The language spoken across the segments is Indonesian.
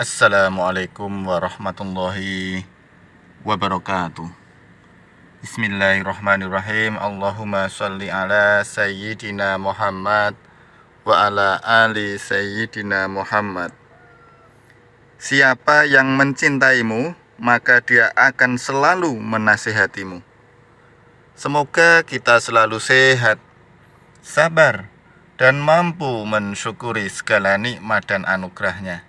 Assalamualaikum warahmatullahi wabarakatuh Bismillahirrahmanirrahim Allahumma salli ala Sayyidina Muhammad Wa ala ali Sayyidina Muhammad Siapa yang mencintaimu Maka dia akan selalu menasihatimu Semoga kita selalu sehat Sabar dan mampu mensyukuri segala nikmat dan anugerahnya.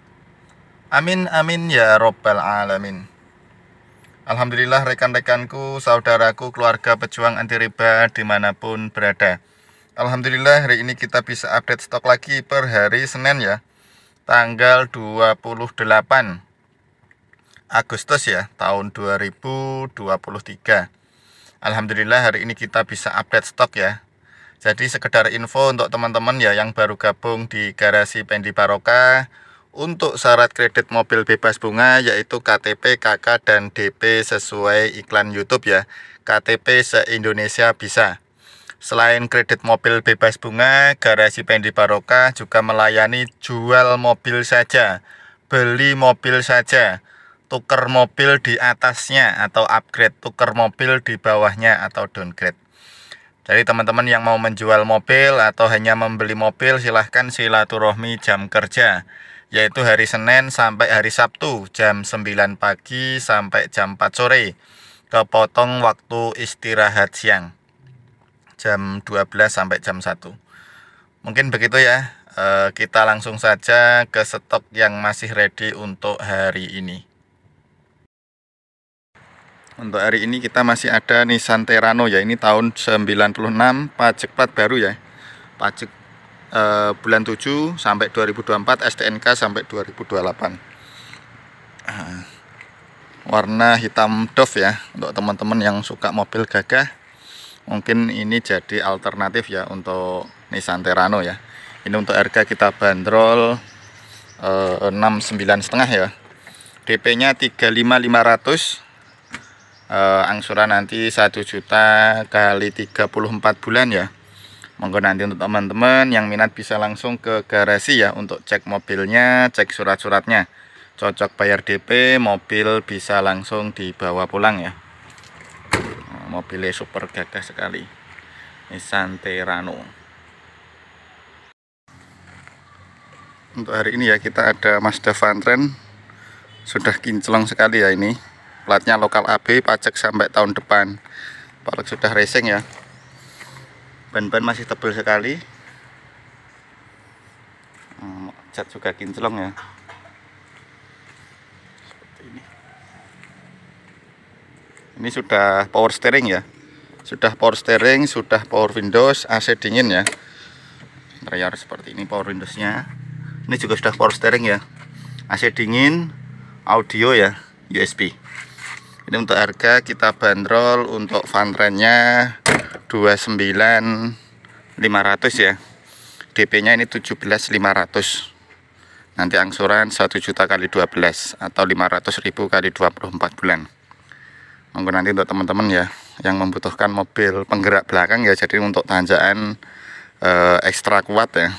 Amin amin ya robbal alamin. Alhamdulillah rekan-rekanku, saudaraku, keluarga pejuang anti riba dimanapun berada. Alhamdulillah hari ini kita bisa update stok lagi per hari Senin ya. Tanggal 28 Agustus ya, tahun 2023. Alhamdulillah hari ini kita bisa update stok ya. Jadi sekedar info untuk teman-teman ya yang baru gabung di garasi Pendi Barokah untuk syarat kredit mobil bebas bunga yaitu KTP, KK, dan DP sesuai iklan YouTube ya. KTP se-Indonesia bisa. Selain kredit mobil bebas bunga, garasi Pendi Barokah juga melayani jual mobil saja, beli mobil saja, tuker mobil di atasnya atau upgrade, tuker mobil di bawahnya atau downgrade. Jadi teman-teman yang mau menjual mobil atau hanya membeli mobil silahkan silaturahmi jam kerja yaitu hari Senin sampai hari Sabtu jam 9 pagi sampai jam 4 sore kepotong waktu istirahat siang jam 12 sampai jam 1 mungkin begitu ya e, kita langsung saja ke stok yang masih ready untuk hari ini untuk hari ini kita masih ada Nissan Terano ya ini tahun 96 pajak plat baru ya pajak Eh, bulan 7 sampai 2024 STNK sampai 2028 ah. warna hitam doff ya untuk teman-teman yang suka mobil gagah mungkin ini jadi alternatif ya untuk Nissan Terano ya ini untuk harga kita bandrol eh, 69 setengah ya DP nya 35500 eh, angsuran nanti 1 juta kali 34 bulan ya Monggo nanti untuk teman-teman yang minat bisa langsung ke garasi ya untuk cek mobilnya, cek surat-suratnya. Cocok bayar DP, mobil bisa langsung dibawa pulang ya. Nah, mobilnya super gagah sekali. Nissan Terano. Untuk hari ini ya kita ada Mazda Vantren. Sudah kinclong sekali ya ini. Platnya lokal AB, pajak sampai tahun depan. Palak sudah racing ya ban-ban masih tebal sekali hmm, cat juga kinclong ya seperti ini ini sudah power steering ya sudah power steering sudah power windows AC dingin ya interior seperti ini power windowsnya ini juga sudah power steering ya AC dingin audio ya USB ini untuk harga kita bandrol untuk fan nya 29.500 ya DP nya ini 17.500 nanti angsuran 1 juta kali 12 atau 500.000 kali 24 bulan monggo nanti untuk teman-teman ya yang membutuhkan mobil penggerak belakang ya jadi untuk tanjakan e, ekstra kuat ya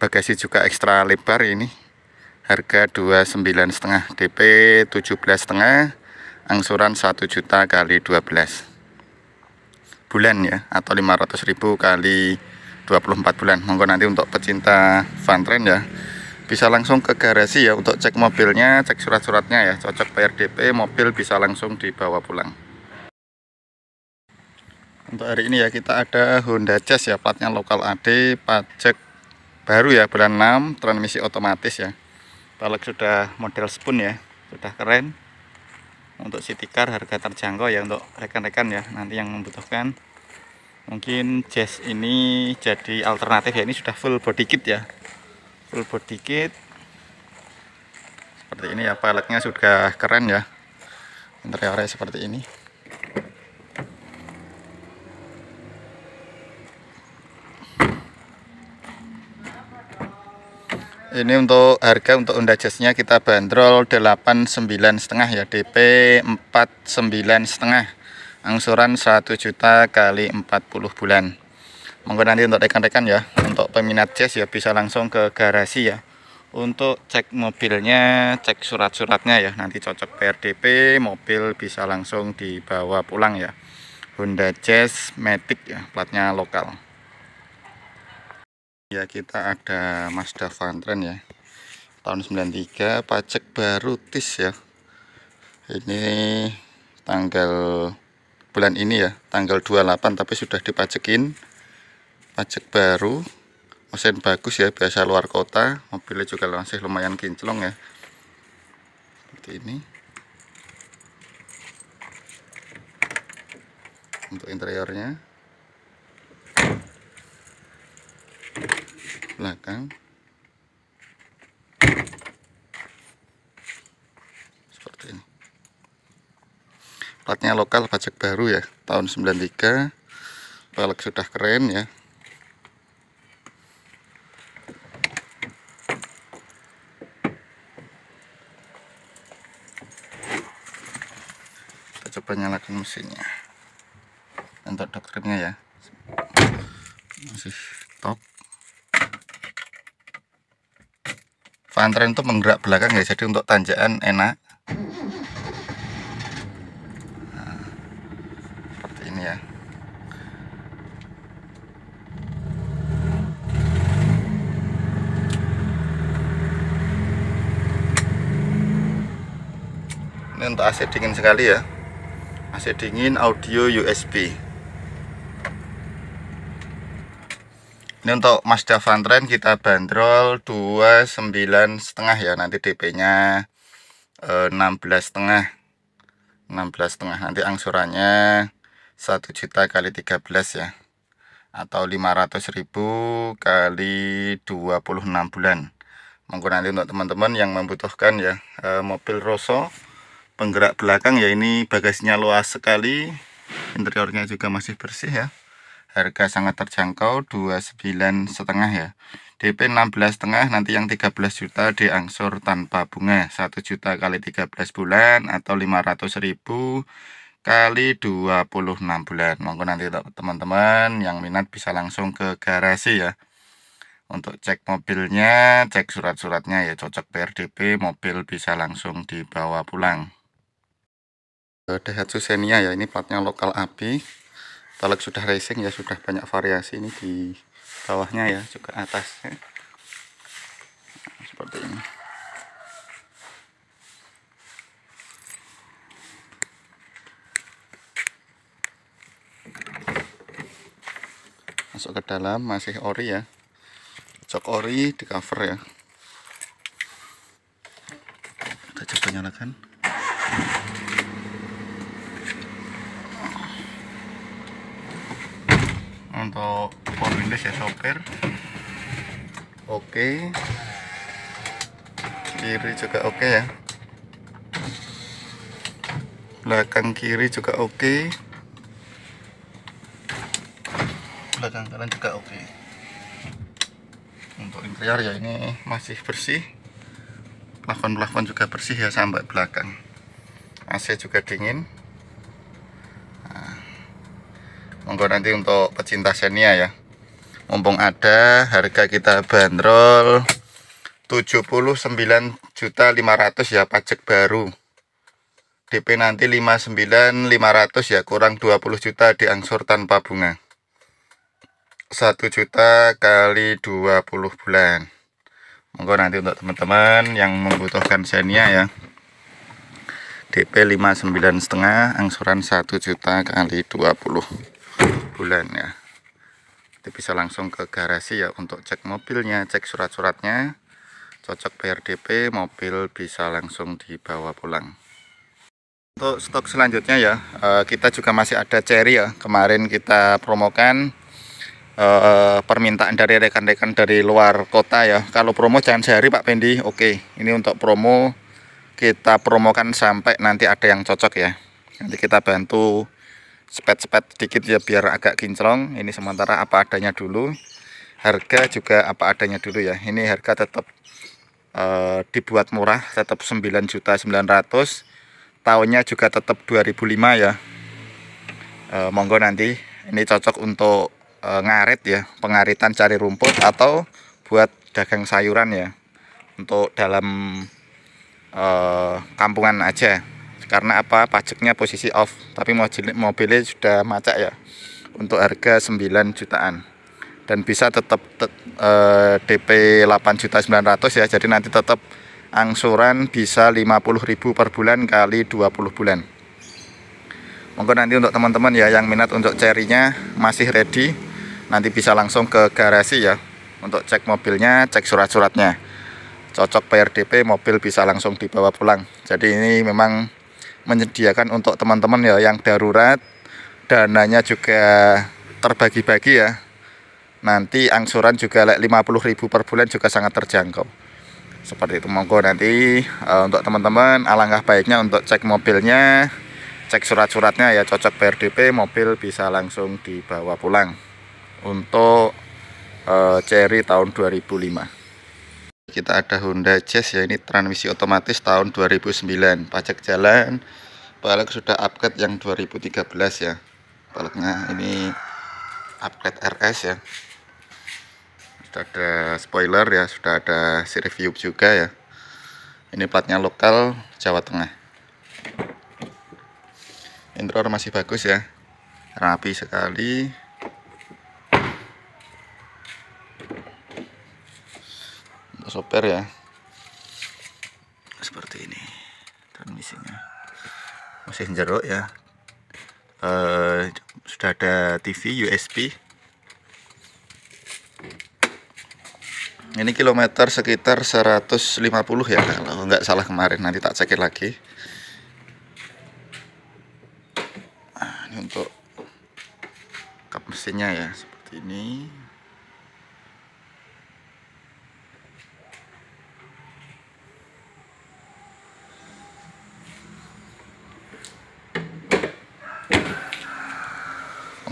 bagasi juga ekstra lebar ini harga setengah DP setengah angsuran 1 juta kali 12 bulan ya atau 500 ribu kali 24 bulan monggo nanti untuk pecinta Van Trend ya bisa langsung ke garasi ya untuk cek mobilnya cek surat-suratnya ya cocok bayar DP mobil bisa langsung dibawa pulang untuk hari ini ya kita ada Honda Jazz ya platnya lokal AD pajak baru ya bulan 6 transmisi otomatis ya balik sudah model spoon ya sudah keren untuk tikar harga terjangkau ya untuk rekan-rekan ya nanti yang membutuhkan mungkin jazz ini jadi alternatif ya ini sudah full body kit ya full body kit seperti ini ya paletnya sudah keren ya interiornya seperti ini ini untuk harga untuk Honda Jazznya kita bandrol 89 setengah ya DP 49 setengah angsuran 1 juta kali 40 bulan monggo nanti untuk rekan-rekan ya untuk peminat Jazz ya bisa langsung ke garasi ya untuk cek mobilnya cek surat-suratnya ya nanti cocok PRDP mobil bisa langsung dibawa pulang ya Honda Jazz Matic ya platnya lokal ya kita ada Mazda Fantren ya tahun 93 pajak baru tis ya ini tanggal bulan ini ya tanggal 28 tapi sudah dipajekin pajak baru mesin bagus ya biasa luar kota mobilnya juga masih lumayan kinclong ya seperti ini untuk interiornya belakang seperti ini platnya lokal pajak baru ya tahun 93 pelek sudah keren ya kita coba nyalakan mesinnya untuk dokternya ya masih top Fantren itu menggerak belakang ya, jadi untuk tanjakan enak. Nah, seperti ini ya. Ini untuk AC dingin sekali ya. AC dingin audio USB. ini untuk Mazda Frontline kita bandrol 29 setengah ya nanti DP-nya 16 eh, setengah 16 setengah nanti angsurannya 1 juta kali 13 ya atau 500 ribu kali 26 bulan monggo nanti untuk teman-teman yang membutuhkan ya eh, mobil Rosso penggerak belakang ya ini bagasinya luas sekali interiornya juga masih bersih ya harga sangat terjangkau 29 setengah ya DP 16 setengah nanti yang 13 juta diangsur tanpa bunga 1 juta kali 13 bulan atau 500 ribu kali 26 bulan monggo nanti teman-teman yang minat bisa langsung ke garasi ya untuk cek mobilnya cek surat-suratnya ya cocok PRDP mobil bisa langsung dibawa pulang eh, Daihatsu Xenia ya ini platnya lokal api talak sudah racing ya sudah banyak variasi ini di bawahnya ya juga atasnya ya. seperti ini masuk ke dalam masih ori ya cok ori di cover ya kita coba nyalakan untuk power windows ya sopir oke okay. kiri juga oke okay ya belakang kiri juga oke okay. belakang kanan juga oke okay. untuk interior ya ini masih bersih plafon-plafon juga bersih ya sampai belakang AC juga dingin monggo nanti untuk pecinta Xenia ya mumpung ada harga kita bandrol 79.500 ya pajak baru DP nanti 59.500 ya kurang 20 juta diangsur tanpa bunga 1 juta kali 20 bulan monggo nanti untuk teman-teman yang membutuhkan Xenia ya DP 59 setengah angsuran 1 juta kali 20 bulan ya itu bisa langsung ke garasi ya untuk cek mobilnya cek surat-suratnya cocok PRDP mobil bisa langsung dibawa pulang untuk stok selanjutnya ya eh, kita juga masih ada cherry ya kemarin kita promokan eh, permintaan dari rekan-rekan dari luar kota ya kalau promo jangan sehari Pak Pendi oke ini untuk promo kita promokan sampai nanti ada yang cocok ya nanti kita bantu sepet-sepet sedikit ya biar agak kinclong ini sementara apa adanya dulu harga juga apa adanya dulu ya ini harga tetap e, dibuat murah tetap 9 juta 900 tahunnya juga tetap 2005 ya e, monggo nanti ini cocok untuk e, ngarit ya pengaritan cari rumput atau buat dagang sayuran ya untuk dalam e, kampungan aja karena apa pajaknya posisi off tapi mobil mobilnya sudah macet ya untuk harga 9 jutaan dan bisa tetap te, e, DP 8 juta 900 ya jadi nanti tetap angsuran bisa 50.000 per bulan kali 20 bulan mungkin nanti untuk teman-teman ya yang minat untuk cerinya masih ready nanti bisa langsung ke garasi ya untuk cek mobilnya cek surat-suratnya cocok PRDP mobil bisa langsung dibawa pulang jadi ini memang menyediakan untuk teman-teman ya yang darurat dananya juga terbagi-bagi ya nanti angsuran juga like 50.000 per bulan juga sangat terjangkau seperti itu monggo nanti uh, untuk teman-teman alangkah baiknya untuk cek mobilnya cek surat-suratnya ya cocok PRDP mobil bisa langsung dibawa pulang untuk uh, eh, Cherry tahun 2005 kita ada Honda Jazz ya ini transmisi otomatis tahun 2009 pajak jalan balik sudah upgrade yang 2013 ya baliknya ini upgrade RS ya sudah ada spoiler ya sudah ada si review juga ya ini platnya lokal Jawa Tengah interior masih bagus ya rapi sekali Sopir ya seperti ini transmisinya masih jeruk ya e, sudah ada TV USB ini kilometer sekitar 150 ya kalau nggak salah kemarin nanti tak cekin lagi nah, ini untuk kap mesinnya ya seperti ini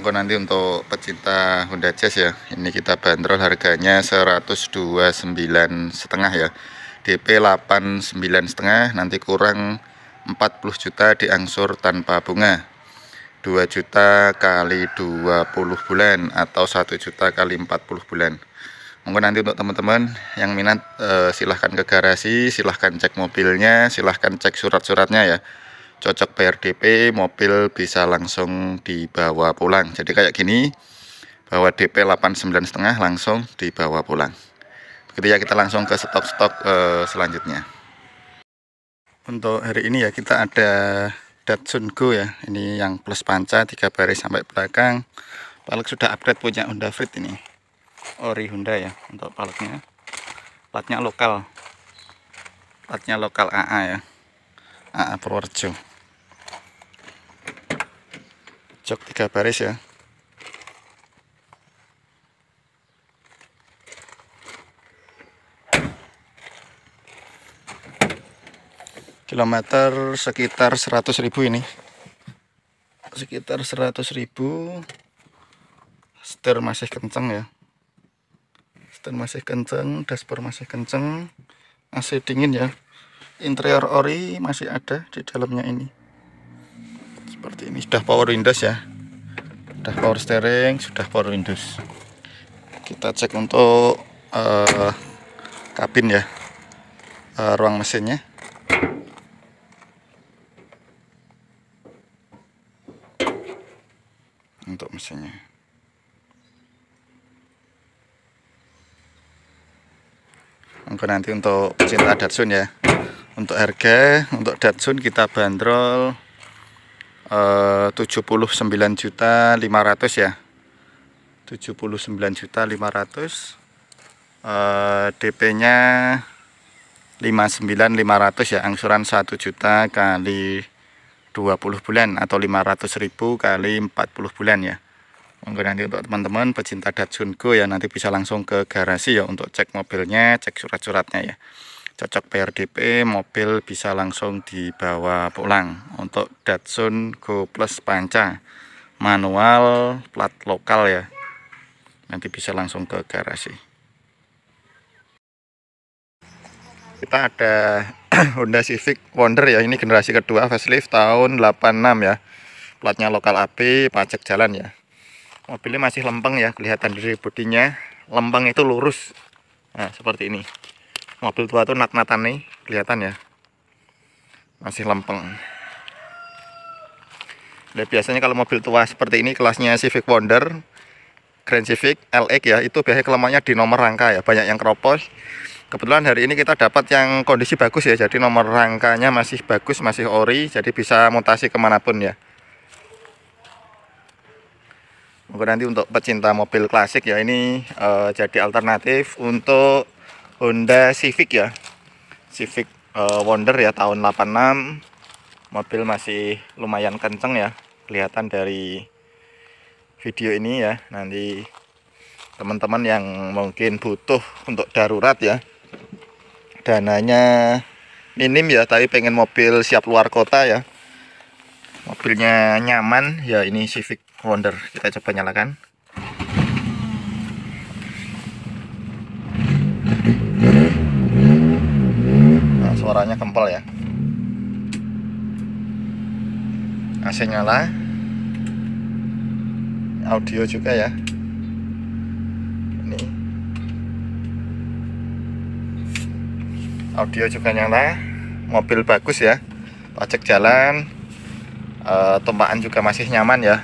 monggo nanti untuk pecinta Honda Jazz ya ini kita bandrol harganya 129 setengah ya DP 89 setengah nanti kurang 40 juta diangsur tanpa bunga 2 juta kali 20 bulan atau 1 juta kali 40 bulan mungkin nanti untuk teman-teman yang minat eh, silahkan ke garasi silahkan cek mobilnya silahkan cek surat-suratnya ya cocok PRDP mobil bisa langsung dibawa pulang jadi kayak gini bawa DP 89 setengah langsung dibawa pulang begitu ya kita langsung ke stok-stok eh, selanjutnya untuk hari ini ya kita ada Datsun Go ya ini yang plus panca tiga baris sampai belakang palek sudah upgrade punya Honda Fit ini ori Honda ya untuk paleknya platnya lokal platnya lokal AA ya AA Purworejo cocok tiga baris ya kilometer sekitar 100.000 ini sekitar 100.000 setir masih kenceng ya setir masih kenceng dashboard masih kenceng AC dingin ya interior ori masih ada di dalamnya ini seperti ini sudah power windows ya sudah power steering sudah power windows kita cek untuk uh, kabin ya uh, ruang mesinnya untuk mesinnya Mungkin nanti untuk cinta Datsun ya untuk harga untuk Datsun kita bandrol 79 eh, juta 500 ya 79 juta 500 eh, DP nya 59500 ya angsuran 1 juta kali 20 bulan atau 500 ribu kali 40 bulan ya mungkin nanti untuk teman-teman pecinta Datsun Go ya nanti bisa langsung ke garasi ya untuk cek mobilnya cek surat-suratnya ya cocok PRDP mobil bisa langsung dibawa pulang untuk Datsun Go Plus Panca manual plat lokal ya nanti bisa langsung ke garasi kita ada Honda Civic Wonder ya ini generasi kedua facelift tahun 86 ya platnya lokal api pajak jalan ya mobilnya masih lempeng ya kelihatan dari bodinya lempeng itu lurus nah seperti ini mobil tua tuh nat-natan nih kelihatan ya masih lempeng dan biasanya kalau mobil tua seperti ini kelasnya Civic Wonder Grand Civic LX ya itu biasanya kelemahnya di nomor rangka ya banyak yang keropos kebetulan hari ini kita dapat yang kondisi bagus ya jadi nomor rangkanya masih bagus masih ori jadi bisa mutasi kemanapun ya mungkin nanti untuk pecinta mobil klasik ya ini uh, jadi alternatif untuk Honda Civic ya Civic uh, Wonder ya tahun 86 mobil masih lumayan kenceng ya kelihatan dari video ini ya nanti teman-teman yang mungkin butuh untuk darurat ya dananya minim ya tapi pengen mobil siap luar kota ya mobilnya nyaman ya ini Civic Wonder kita coba nyalakan suaranya kempel ya AC nyala audio juga ya ini audio juga nyala mobil bagus ya pajak jalan e, eh, tumpaan juga masih nyaman ya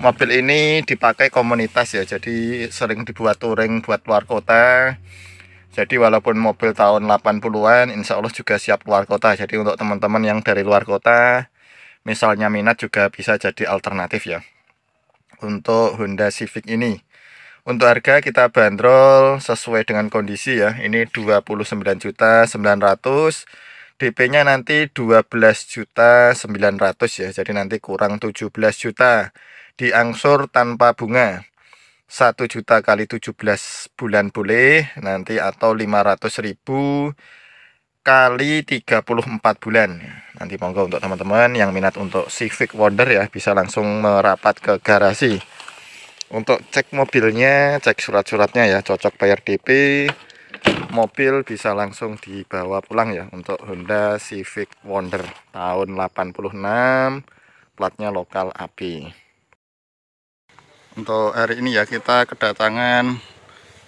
mobil ini dipakai komunitas ya jadi sering dibuat touring buat luar kota jadi walaupun mobil tahun 80-an insya Allah juga siap keluar kota. Jadi untuk teman-teman yang dari luar kota misalnya minat juga bisa jadi alternatif ya. Untuk Honda Civic ini. Untuk harga kita bandrol sesuai dengan kondisi ya. Ini 29 juta 900 DP-nya nanti 12 juta 900 ya. Jadi nanti kurang 17 juta diangsur tanpa bunga 1 juta kali 17 bulan boleh nanti atau 500 ribu kali 34 bulan nanti monggo untuk teman-teman yang minat untuk Civic Wonder ya bisa langsung merapat ke garasi untuk cek mobilnya cek surat-suratnya ya cocok bayar DP mobil bisa langsung dibawa pulang ya untuk Honda Civic Wonder tahun 86 platnya lokal api untuk hari ini ya kita kedatangan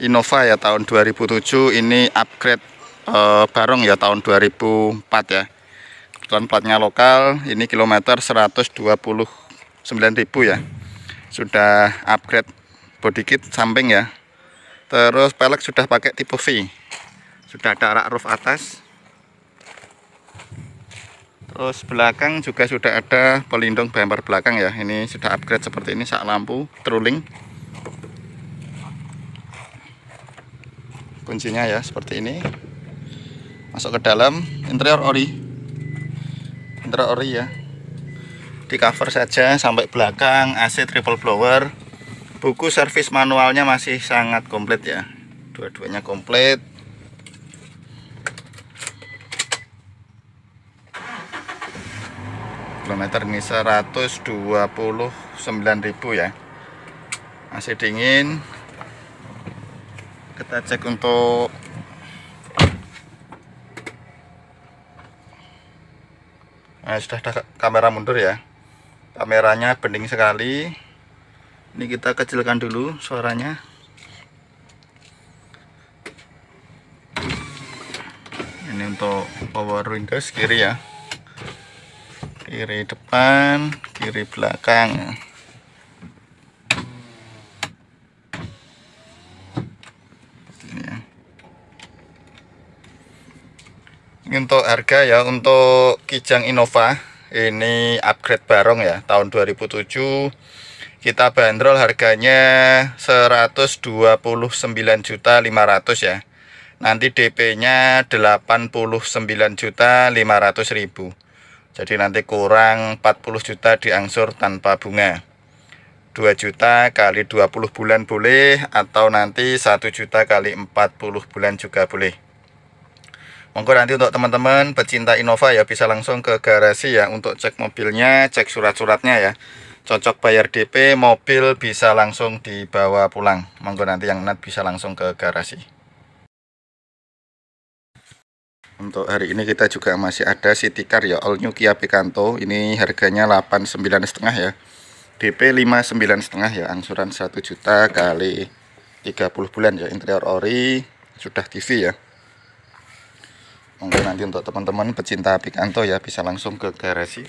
Innova ya tahun 2007 ini upgrade e, barong ya tahun 2004 ya kebetulan platnya lokal ini kilometer 129.000 ya sudah upgrade body kit samping ya terus pelek sudah pakai tipe V sudah ada rak roof atas terus belakang juga sudah ada pelindung bumper belakang ya ini sudah upgrade seperti ini saat lampu truling kuncinya ya seperti ini masuk ke dalam interior ori interior ori ya di cover saja sampai belakang AC triple blower buku servis manualnya masih sangat komplit ya dua-duanya komplit kilometer ini 129.000 ya masih dingin kita cek untuk nah, sudah ada kamera mundur ya kameranya bening sekali ini kita kecilkan dulu suaranya ini untuk power windows kiri ya kiri depan kiri belakang ini untuk harga ya untuk Kijang Innova ini upgrade barong ya tahun 2007 kita bandrol harganya 129.500 ya nanti DP nya 89.500.000 jadi nanti kurang 40 juta diangsur tanpa bunga 2 juta kali 20 bulan boleh atau nanti 1 juta kali 40 bulan juga boleh Monggo nanti untuk teman-teman pecinta Innova ya bisa langsung ke garasi ya untuk cek mobilnya, cek surat-suratnya ya. Cocok bayar DP, mobil bisa langsung dibawa pulang. Monggo nanti yang net bisa langsung ke garasi. Untuk hari ini kita juga masih ada City Car ya All New Kia Picanto. Ini harganya setengah ya. DP setengah ya, angsuran 1 juta kali 30 bulan ya. Interior ori, sudah TV ya. Mungkin nanti untuk teman-teman pecinta Picanto ya bisa langsung ke garasi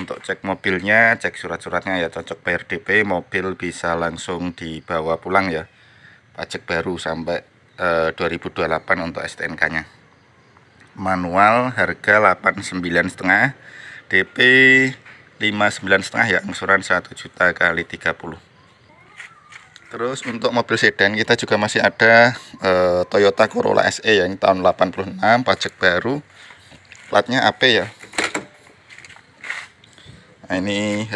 untuk cek mobilnya, cek surat-suratnya ya cocok bayar DP, mobil bisa langsung dibawa pulang ya. Pajak baru sampai eh, 2028 untuk STNK-nya manual harga 89 setengah DP 59 setengah ya angsuran 1 juta kali 30 terus untuk mobil sedan kita juga masih ada e, Toyota Corolla SE yang tahun 86 pajak baru platnya AP ya nah, ini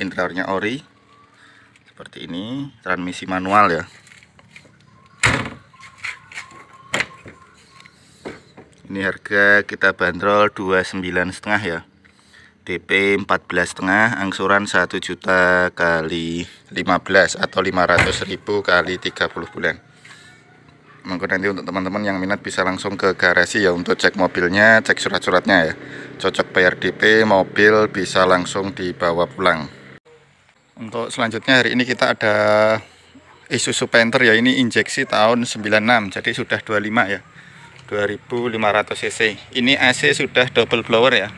interiornya ori seperti ini transmisi manual ya ini harga kita bandrol 29 setengah ya DP 14 setengah angsuran 1 juta kali 15 atau 500 ribu kali 30 bulan Mungkin nanti untuk teman-teman yang minat bisa langsung ke garasi ya untuk cek mobilnya cek surat-suratnya ya cocok bayar DP mobil bisa langsung dibawa pulang untuk selanjutnya hari ini kita ada Isuzu Panther ya ini injeksi tahun 96 jadi sudah 25 ya 2500 cc ini AC sudah double blower ya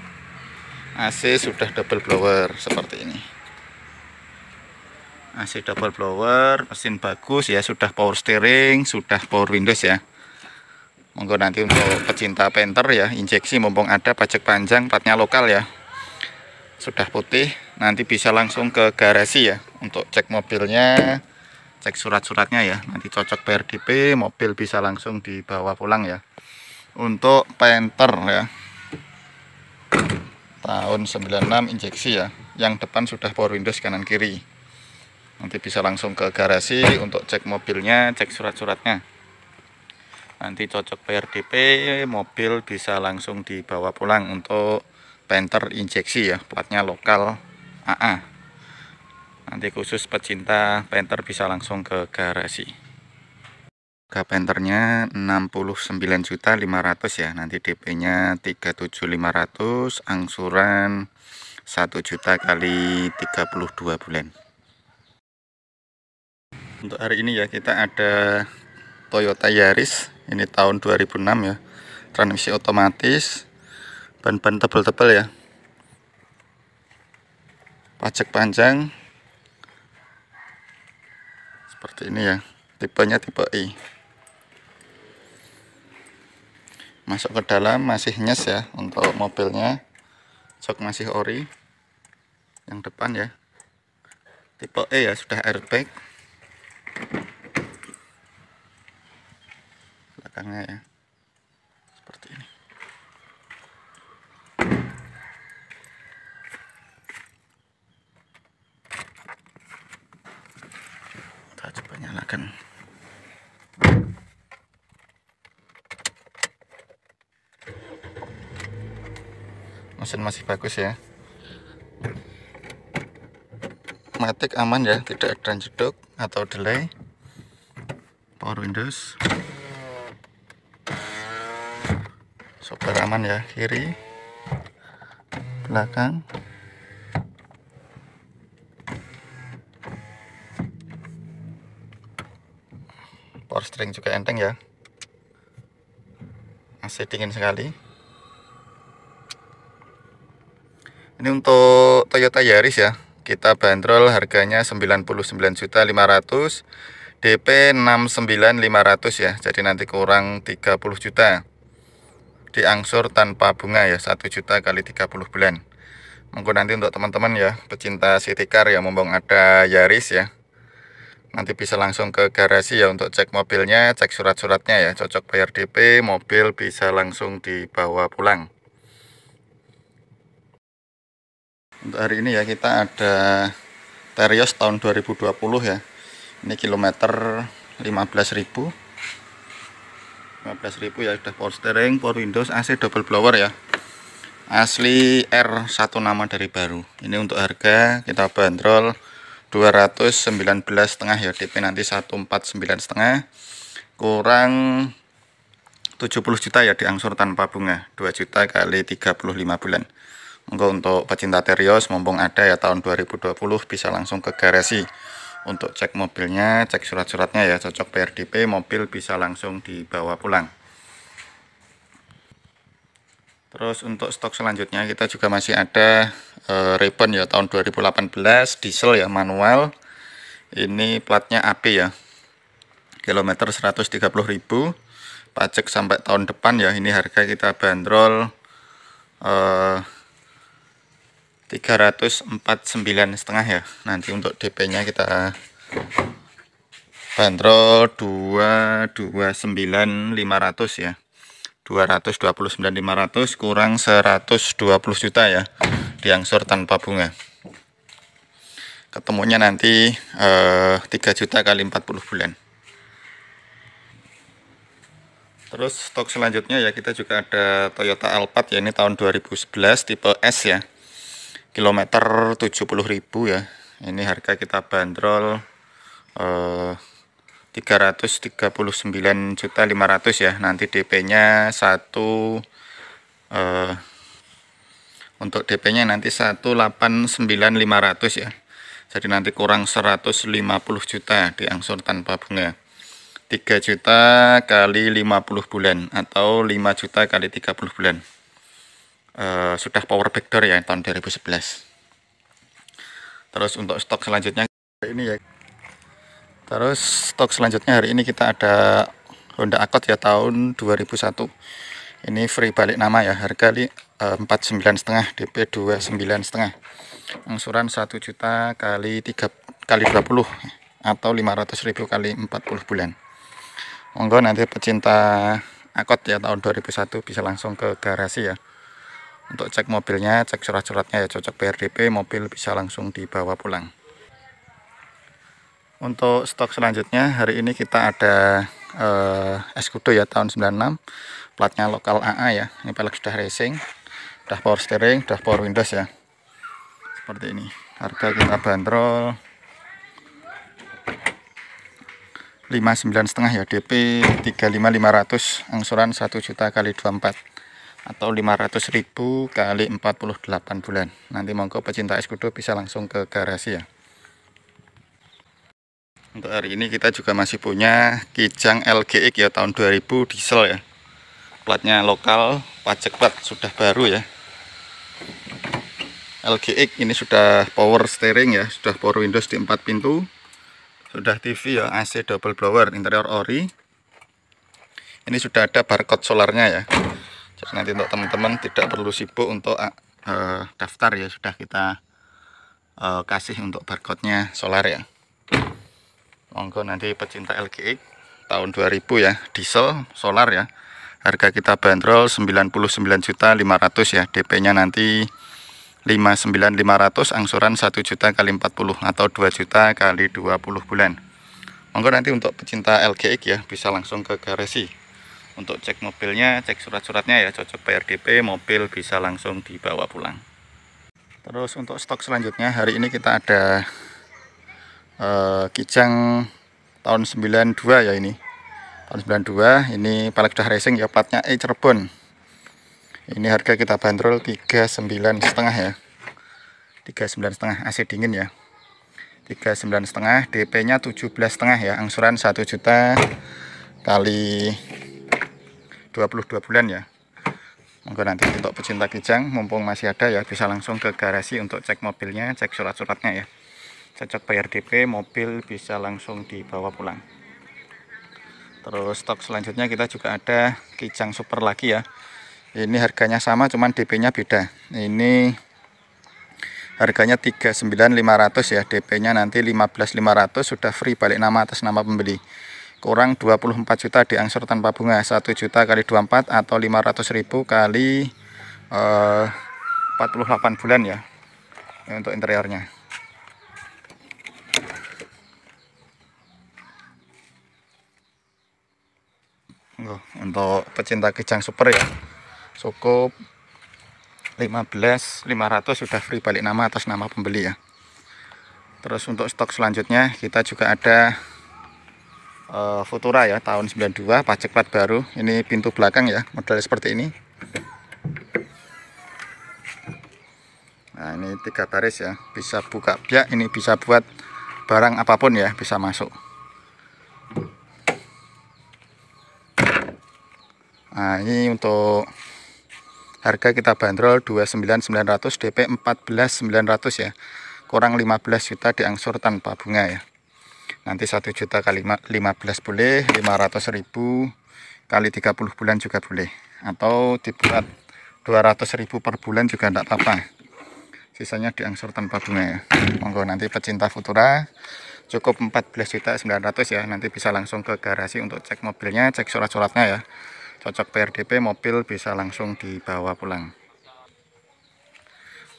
AC sudah double blower seperti ini AC double blower mesin bagus ya sudah power steering sudah power windows ya monggo nanti untuk pecinta penter ya injeksi mumpung ada pajak panjang platnya lokal ya sudah putih nanti bisa langsung ke garasi ya untuk cek mobilnya cek surat-suratnya ya nanti cocok PRDP mobil bisa langsung dibawa pulang ya untuk Panther ya tahun 96 injeksi ya yang depan sudah power windows kanan kiri nanti bisa langsung ke garasi untuk cek mobilnya cek surat-suratnya nanti cocok PRDP mobil bisa langsung dibawa pulang untuk Panther injeksi ya platnya lokal AA nanti khusus pecinta Panther bisa langsung ke garasi Carpenternya 69.500 ya. Nanti DP-nya 37.500, angsuran 1 juta kali 32 bulan. Untuk hari ini ya kita ada Toyota Yaris ini tahun 2006 ya. Transmisi otomatis, ban-ban tebel tebel ya. Pajak panjang. Seperti ini ya. Tipenya tipe I. E masuk ke dalam masih nyes ya untuk mobilnya sok masih ori yang depan ya tipe E ya sudah airbag belakangnya ya seperti ini kita coba nyalakan mesin masih bagus ya matic aman ya tidak ada jeduk atau delay power windows super aman ya kiri belakang power string juga enteng ya masih dingin sekali Ini untuk Toyota Yaris ya. Kita bandrol harganya 99.500 DP 69.500 ya. Jadi nanti kurang 30 juta. Diangsur tanpa bunga ya 1 juta kali 30 bulan. Mungkin nanti untuk teman-teman ya pecinta city car ya mumpung ada Yaris ya. Nanti bisa langsung ke garasi ya untuk cek mobilnya, cek surat-suratnya ya. Cocok bayar DP, mobil bisa langsung dibawa pulang. untuk hari ini ya kita ada Terios tahun 2020 ya ini kilometer 15.000 15.000 ya sudah power steering, power windows, AC double blower ya asli R1 nama dari baru ini untuk harga kita bandrol 219 setengah ya DP nanti 149 setengah kurang 70 juta ya diangsur tanpa bunga 2 juta kali 35 bulan Monggo untuk pecinta Terios mumpung ada ya tahun 2020 bisa langsung ke garasi untuk cek mobilnya, cek surat-suratnya ya cocok PRDP, mobil bisa langsung dibawa pulang. Terus untuk stok selanjutnya kita juga masih ada e, eh, Ribbon ya tahun 2018 diesel ya manual. Ini platnya AP ya. Kilometer 130.000. Pajak sampai tahun depan ya. Ini harga kita bandrol e, 349 setengah ya nanti untuk DP nya kita bandrol 229 500 ya 229 500 kurang 120 juta ya diangsur tanpa bunga ketemunya nanti eh, 3 juta kali 40 bulan terus stok selanjutnya ya kita juga ada Toyota Alphard ya ini tahun 2011 tipe S ya kilometer 70.000 ya ini harga kita bandrol eh, 339.500 ya nanti DP nya satu eh, untuk DP nya nanti 189.500 ya jadi nanti kurang 150 juta diangsur tanpa bunga 3 juta kali 50 bulan atau 5 juta kali 30 bulan Eh, sudah power vector ya tahun 2011 terus untuk stok selanjutnya ini ya terus stok selanjutnya hari ini kita ada Honda Accord ya tahun 2001 ini free balik nama ya harga li, 49 eh, setengah DP 29 setengah angsuran 1 juta kali 3 kali 20 atau 500 ribu kali 40 bulan monggo nanti pecinta akot ya tahun 2001 bisa langsung ke garasi ya untuk cek mobilnya cek surat-suratnya ya cocok PRDP mobil bisa langsung dibawa pulang untuk stok selanjutnya hari ini kita ada eh, Escudo ya tahun 96 platnya lokal AA ya ini pelek sudah racing sudah power steering sudah power windows ya seperti ini harga kita bandrol 59 setengah ya DP 35500 angsuran 1 juta kali 24 atau ribu kali 48 bulan. Nanti monggo pecinta es kudo bisa langsung ke garasi ya. Untuk hari ini kita juga masih punya Kijang LGX ya tahun 2000 diesel ya. Platnya lokal, pajak plat sudah baru ya. LGX ini sudah power steering ya, sudah power windows di 4 pintu. Sudah TV ya, AC double blower, interior ori. Ini sudah ada barcode solarnya ya jadi nanti untuk teman-teman tidak perlu sibuk untuk uh, daftar ya sudah kita uh, kasih untuk barcode-nya solar ya monggo nanti pecinta LGX tahun 2000 ya diesel solar ya harga kita bandrol 99.500 ya DP-nya nanti 59.500 angsuran 1 juta kali 40 atau 2 juta kali 20 bulan monggo nanti untuk pecinta LGX ya bisa langsung ke garasi untuk cek mobilnya cek surat-suratnya ya cocok PRDP mobil bisa langsung dibawa pulang terus untuk stok selanjutnya hari ini kita ada uh, kijang tahun 92 ya ini tahun 92 ini sudah Racing ya platnya E Cirebon ini harga kita bandrol 39 setengah ya 39 setengah AC dingin ya 39 setengah DP nya 17 setengah ya angsuran 1 juta kali 22 bulan ya monggo nanti untuk pecinta kijang mumpung masih ada ya bisa langsung ke garasi untuk cek mobilnya cek surat-suratnya ya cocok bayar DP mobil bisa langsung dibawa pulang terus stok selanjutnya kita juga ada kijang super lagi ya ini harganya sama cuman DP nya beda ini harganya 39500 ya DP nya nanti 15500 sudah free balik nama atas nama pembeli kurang 24 juta diangsur tanpa bunga 1 juta kali 24 atau 500 ribu kali eh, uh, 48 bulan ya ini untuk interiornya untuk pecinta kijang super ya cukup 15 500 sudah free balik nama atas nama pembeli ya terus untuk stok selanjutnya kita juga ada Eh, Futura ya tahun 92 pajak plat baru ini pintu belakang ya model seperti ini nah ini tiga baris ya bisa buka biak ini bisa buat barang apapun ya bisa masuk nah ini untuk harga kita bandrol 29.900 DP 14.900 ya kurang 15 juta diangsur tanpa bunga ya nanti 1 juta kali 15 boleh 500 ribu kali 30 bulan juga boleh atau dibuat 200 ribu per bulan juga tidak apa-apa sisanya diangsur tanpa bunga ya monggo nanti pecinta Futura cukup 14 juta 900 ya nanti bisa langsung ke garasi untuk cek mobilnya cek surat-suratnya ya cocok PRDP mobil bisa langsung dibawa pulang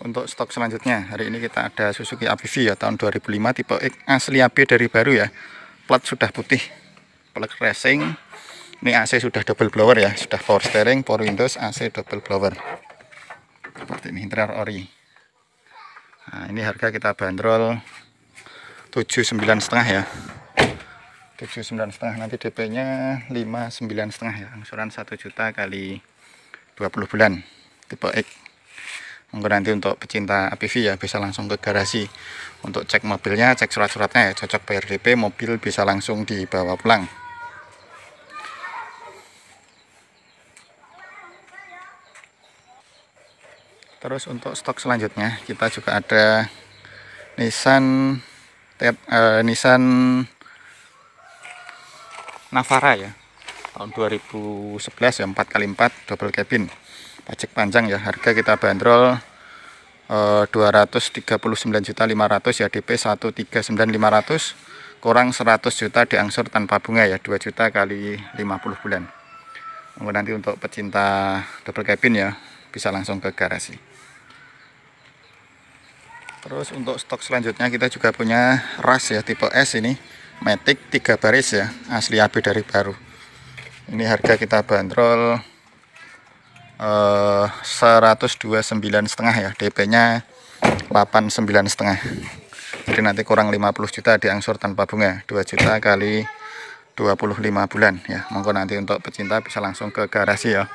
untuk stok selanjutnya hari ini kita ada Suzuki APV ya tahun 2005 tipe X asli AB dari baru ya plat sudah putih plat racing ini AC sudah double blower ya sudah power steering power windows AC double blower seperti ini interior ori nah ini harga kita bandrol 79 setengah ya 79 setengah nanti DP nya 59 setengah ya angsuran 1 juta kali 20 bulan tipe X monggo nanti untuk pecinta APV ya bisa langsung ke garasi untuk cek mobilnya cek surat-suratnya ya cocok PRDP, mobil bisa langsung dibawa pulang terus untuk stok selanjutnya kita juga ada Nissan Tet, eh, Nissan Navara ya tahun 2011 ya 4x4 double cabin pajak panjang ya harga kita bandrol eh, 239.500 ya DP 139.500 kurang 100 juta diangsur tanpa bunga ya 2 juta kali 50 bulan nanti untuk pecinta double cabin ya bisa langsung ke garasi terus untuk stok selanjutnya kita juga punya ras ya tipe S ini Matic 3 baris ya asli AB dari baru ini harga kita bandrol eh, 129 setengah ya DP-nya 89 setengah jadi nanti kurang 50 juta diangsur tanpa bunga 2 juta kali 25 bulan ya monggo nanti untuk pecinta bisa langsung ke garasi ya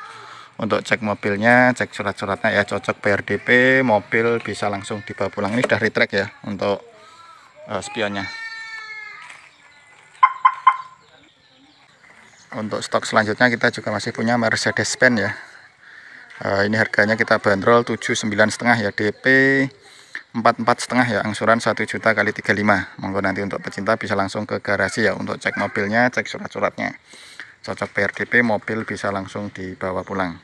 untuk cek mobilnya cek surat-suratnya ya cocok PRDP mobil bisa langsung dibawa pulang ini sudah retract ya untuk uh, spionnya untuk stok selanjutnya kita juga masih punya Mercedes-Benz ya Uh, ini harganya kita bandrol 79 setengah ya DP 44 setengah ya angsuran 1 juta kali 35 monggo nanti untuk pecinta bisa langsung ke garasi ya untuk cek mobilnya cek surat-suratnya cocok PRDP mobil bisa langsung dibawa pulang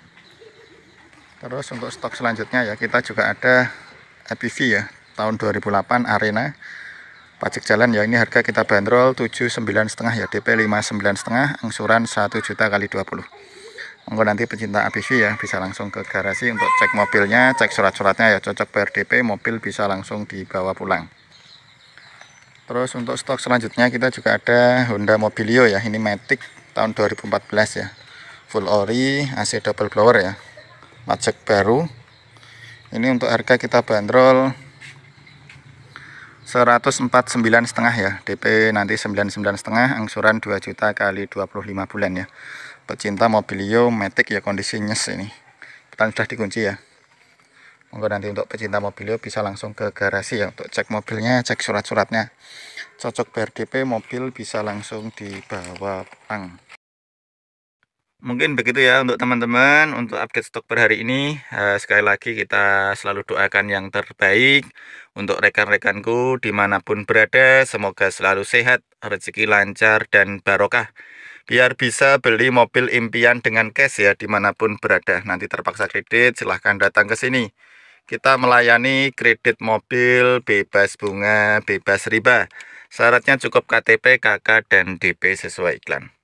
terus untuk stok selanjutnya ya kita juga ada EPV ya tahun 2008 Arena pajak jalan ya ini harga kita bandrol 79 setengah ya DP 59 setengah angsuran 1 juta kali 20 monggo nanti pecinta ABC ya bisa langsung ke garasi untuk cek mobilnya cek surat-suratnya ya cocok PRDP mobil bisa langsung dibawa pulang terus untuk stok selanjutnya kita juga ada Honda Mobilio ya ini Matic tahun 2014 ya full ori AC double blower ya pajak baru ini untuk harga kita bandrol 149 setengah ya DP nanti 99 setengah angsuran 2 juta kali 25 bulan ya pecinta mobilio matic ya kondisinya ini petan sudah dikunci ya monggo nanti untuk pecinta mobilio bisa langsung ke garasi ya untuk cek mobilnya cek surat-suratnya cocok BRDP mobil bisa langsung dibawa pulang mungkin begitu ya untuk teman-teman untuk update stok per hari ini eh, sekali lagi kita selalu doakan yang terbaik untuk rekan-rekanku dimanapun berada semoga selalu sehat rezeki lancar dan barokah biar bisa beli mobil impian dengan cash ya dimanapun berada nanti terpaksa kredit silahkan datang ke sini kita melayani kredit mobil bebas bunga bebas riba syaratnya cukup KTP KK dan DP sesuai iklan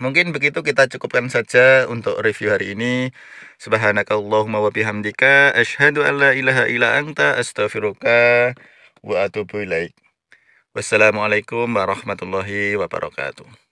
Mungkin begitu kita cukupkan saja untuk review hari ini. Subhanakallahumma wa bihamdika asyhadu an la ilaha illa anta astaghfiruka wa atubu ilaik. Wassalamualaikum warahmatullahi wabarakatuh.